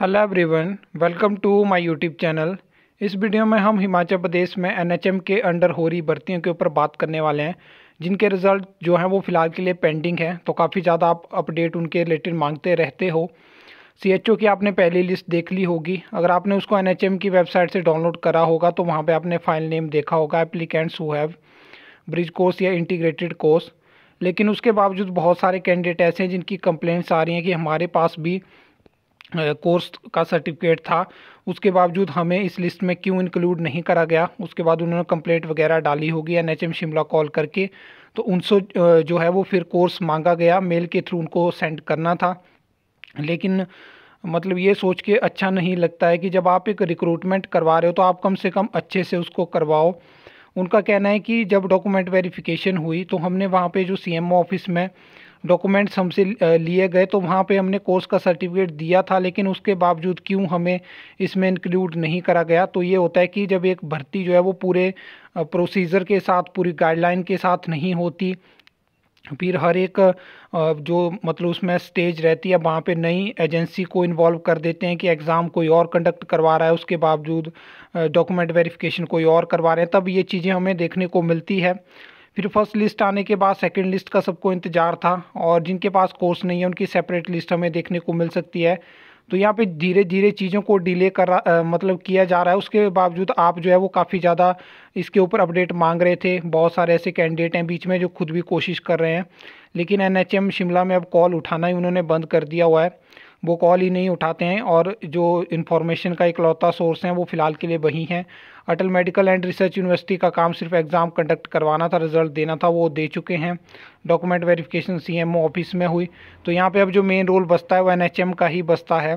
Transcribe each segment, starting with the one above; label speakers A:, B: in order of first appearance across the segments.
A: hello everyone welcome to my YouTube channel इस video में हम हिमाचल प्रदेश में एनएचएम के अंडर हो रही भर्तियों के ऊपर बात करने वाले हैं जिनके रिज़ल्ट जो हैं वो फ़िलहाल के लिए पेंडिंग हैं तो काफ़ी ज़्यादा आप अपडेट उनके रिलेटेड मांगते रहते हो सीएचओ की आपने पहली लिस्ट देख ली होगी अगर आपने उसको एन की वेबसाइट से डाउनलोड करा होगा तो वहाँ पर आपने फाइल नेम देखा होगा applicants who have bridge course या इंटीग्रेटेड कोर्स लेकिन उसके बावजूद बहुत सारे कैंडिडेट ऐसे हैं जिनकी कंप्लेंट्स आ रही हैं कि हमारे पास भी कोर्स का सर्टिफिकेट था उसके बावजूद हमें इस लिस्ट में क्यों इंक्लूड नहीं करा गया उसके बाद उन्होंने कंप्लेंट वगैरह डाली होगी एन एच शिमला कॉल करके तो उनसे जो है वो फिर कोर्स मांगा गया मेल के थ्रू उनको सेंड करना था लेकिन मतलब ये सोच के अच्छा नहीं लगता है कि जब आप एक रिक्रूटमेंट करवा रहे हो तो आप कम से कम अच्छे से उसको करवाओ उनका कहना है कि जब डॉक्यूमेंट वेरिफिकेशन हुई तो हमने वहाँ पे जो सीएमओ ऑफिस में डॉक्यूमेंट्स हमसे लिए गए तो वहाँ पे हमने कोर्स का सर्टिफिकेट दिया था लेकिन उसके बावजूद क्यों हमें इसमें इंक्लूड नहीं करा गया तो ये होता है कि जब एक भर्ती जो है वो पूरे प्रोसीजर के साथ पूरी गाइडलाइन के साथ नहीं होती फिर हर एक जो मतलब उसमें स्टेज रहती है वहाँ पे नई एजेंसी को इन्वॉल्व कर देते हैं कि एग्ज़ाम कोई और कंडक्ट करवा रहा है उसके बावजूद डॉक्यूमेंट वेरिफिकेशन कोई और करवा रहे हैं तब ये चीज़ें हमें देखने को मिलती है फिर फर्स्ट लिस्ट आने के बाद सेकंड लिस्ट का सबको इंतज़ार था और जिनके पास कोर्स नहीं है उनकी सेपरेट लिस्ट हमें देखने को मिल सकती है तो यहाँ पे धीरे धीरे चीज़ों को डिले आ, मतलब किया जा रहा है उसके बावजूद आप जो है वो काफ़ी ज़्यादा इसके ऊपर अपडेट मांग रहे थे बहुत सारे ऐसे कैंडिडेट हैं बीच में जो खुद भी कोशिश कर रहे हैं लेकिन एनएचएम शिमला में अब कॉल उठाना ही उन्होंने बंद कर दिया हुआ है वो कॉल ही नहीं उठाते हैं और जो इन्फॉर्मेशन का इकलौता सोर्स हैं वो फ़िलहाल के लिए वही हैं Atal medical and research university का काम सिर्फ एग्ज़ाम कंडक्ट करवाना था रिज़ल्ट देना था वो दे चुके हैं डॉक्यूमेंट वेरिफिकेशन सीएमओ ऑफिस में हुई तो यहाँ पे अब जो मेन रोल बसता है वो एनएचएम का ही बसता है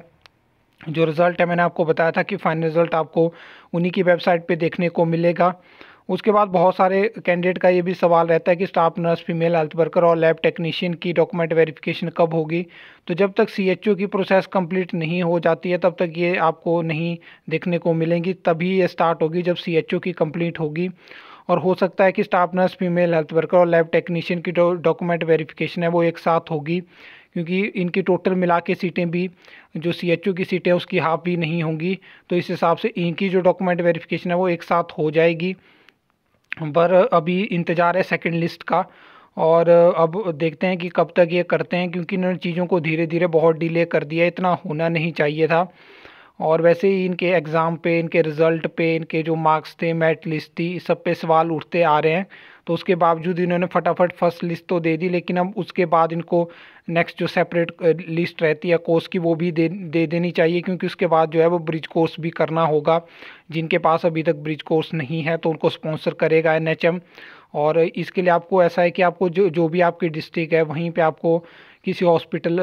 A: जो रिज़ल्ट है मैंने आपको बताया था कि फाइनल रिज़ल्ट आपको उन्हीं की वेबसाइट पे देखने को मिलेगा उसके बाद बहुत सारे कैंडिडेट का ये भी सवाल रहता है कि staff nurse female health worker और लैब टेक्नीशियन की डॉक्यूमेंट वेरिफिकेशन कब होगी तो जब तक सी की प्रोसेस कंप्लीट नहीं हो जाती है तब तक ये आपको नहीं देखने को मिलेंगी तभी ये स्टार्ट होगी जब सी की कंप्लीट होगी और हो सकता है कि staff nurse female health worker और लैब टेक्नीशियन की जो डॉक्यूमेंट वेरिफिकेशन है वो एक साथ होगी क्योंकि इनकी टोटल मिला के सीटें भी जो सी की सीटें उसकी हाफ भी नहीं होंगी तो इस हिसाब से इनकी जो डॉक्यूमेंट वेरिफिकेशन है वो एक साथ हो जाएगी पर अभी इंतज़ार है सेकंड लिस्ट का और अब देखते हैं कि कब तक ये करते हैं क्योंकि इन्होंने चीज़ों को धीरे धीरे बहुत डिले कर दिया इतना होना नहीं चाहिए था और वैसे ही इनके एग्ज़ाम पे इनके रिज़ल्ट पे इनके जो मार्क्स थे मेट लिस्ट थी सब पे सवाल उठते आ रहे हैं तो उसके बावजूद इन्होंने फटाफट फर्स्ट लिस्ट तो दे दी लेकिन अब उसके बाद इनको नेक्स्ट जो सेपरेट लिस्ट रहती है कोर्स की वो भी दे दे देनी चाहिए क्योंकि उसके बाद जो है वो ब्रिज कोर्स भी करना होगा जिनके पास अभी तक ब्रिज कोर्स नहीं है तो उनको स्पॉन्सर करेगा एन और इसके लिए आपको ऐसा है कि आपको जो जो भी आपकी डिस्ट्रिक्ट है वहीं पर आपको किसी हॉस्पिटल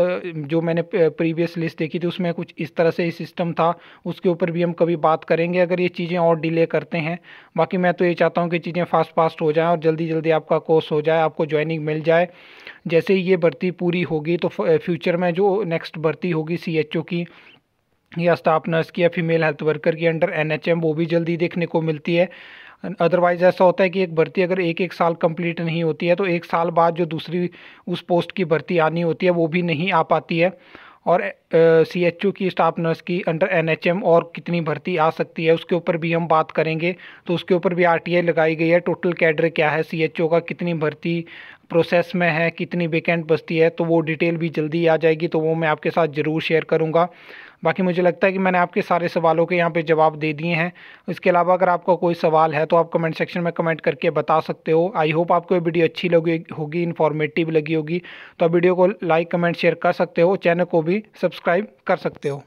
A: जो मैंने प्रीवियस लिस्ट देखी थी उसमें कुछ इस तरह से ही सिस्टम था उसके ऊपर भी हम कभी बात करेंगे अगर ये चीज़ें और डिले करते हैं बाकी मैं तो ये चाहता हूँ कि चीज़ें फास्ट फास्ट हो जाएँ और जल्दी जल्दी आपका कोर्स हो जाए आपको ज्वाइनिंग मिल जाए जैसे ही ये भर्ती पूरी होगी तो फ्यूचर में जो नेक्स्ट भर्ती होगी सी की या स्टाफ नर्स की या फीमेल हेल्थ वर्कर की अंडर एनएचएम वो भी जल्दी देखने को मिलती है अदरवाइज़ ऐसा होता है कि एक भर्ती अगर एक एक साल कंप्लीट नहीं होती है तो एक साल बाद जो दूसरी उस पोस्ट की भर्ती आनी होती है वो भी नहीं आ पाती है और सी एच की स्टाफ नर्स की अंडर एन एच एम और कितनी भर्ती आ सकती है उसके ऊपर भी हम बात करेंगे तो उसके ऊपर भी आर टी आई लगाई गई है टोटल कैडर क्या है सी एच ओ का कितनी भर्ती प्रोसेस में है कितनी वेकेंट बस्ती है तो वो डिटेल भी जल्दी आ जाएगी तो वो मैं आपके साथ ज़रूर शेयर करूँगा बाकी मुझे लगता है कि मैंने आपके सारे सवालों के यहाँ पे जवाब दे दिए हैं इसके अलावा अगर आपका कोई सवाल है तो आप कमेंट सेक्शन में कमेंट करके बता सकते हो आई होप आपको ये वीडियो अच्छी लगी होगी इन्फॉर्मेटिव लगी होगी तो आप वीडियो को लाइक कमेंट शेयर कर सकते हो चैनल को भी सब्सक्राइब कर सकते हो